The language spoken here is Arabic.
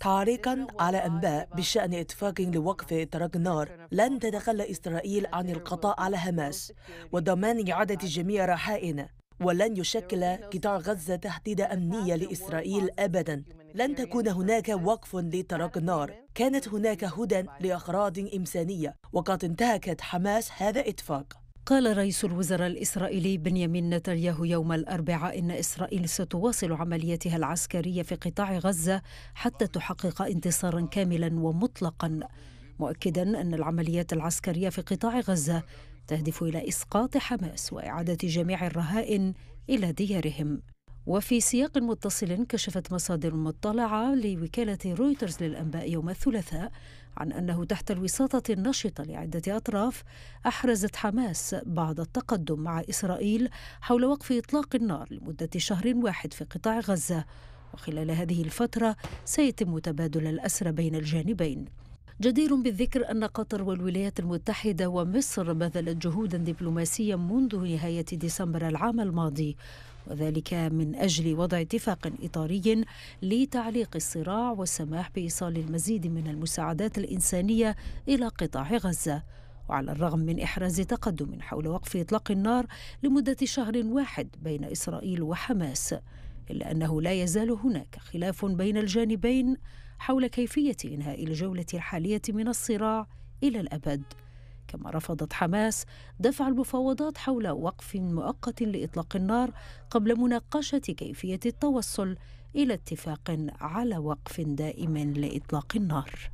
تعليقا على أنباء بشأن اتفاق لوقف إطلاق النار لن تتخلى إسرائيل عن القضاء على حماس وضمان إعادة جميع رحائنا ولن يشكل قطاع غزة تهديدا أمنيا لإسرائيل أبدا لن تكون هناك وقف لطلاق النار كانت هناك هدى لأغراض إنسانية وقد انتهكت حماس هذا اتفاق قال رئيس الوزراء الإسرائيلي بنيامين نتنياهو يوم الأربعاء إن إسرائيل ستواصل عملياتها العسكرية في قطاع غزة حتى تحقق انتصارا كاملا ومطلقا مؤكدا أن العمليات العسكرية في قطاع غزة تهدف إلى إسقاط حماس وإعادة جميع الرهائن إلى ديارهم وفي سياق متصل كشفت مصادر مطلعة لوكالة رويترز للأنباء يوم الثلاثاء عن أنه تحت الوساطة النشطة لعدة أطراف أحرزت حماس بعض التقدم مع إسرائيل حول وقف إطلاق النار لمدة شهر واحد في قطاع غزة وخلال هذه الفترة سيتم تبادل الأسرى بين الجانبين جدير بالذكر أن قطر والولايات المتحدة ومصر بذلت جهودا دبلوماسية منذ نهاية ديسمبر العام الماضي وذلك من أجل وضع اتفاق إطاري لتعليق الصراع والسماح بإيصال المزيد من المساعدات الإنسانية إلى قطاع غزة وعلى الرغم من إحراز تقدم حول وقف إطلاق النار لمدة شهر واحد بين إسرائيل وحماس إلا أنه لا يزال هناك خلاف بين الجانبين حول كيفية إنهاء الجولة الحالية من الصراع إلى الأبد كما رفضت حماس دفع المفاوضات حول وقف مؤقت لاطلاق النار قبل مناقشه كيفيه التوصل الى اتفاق على وقف دائم لاطلاق النار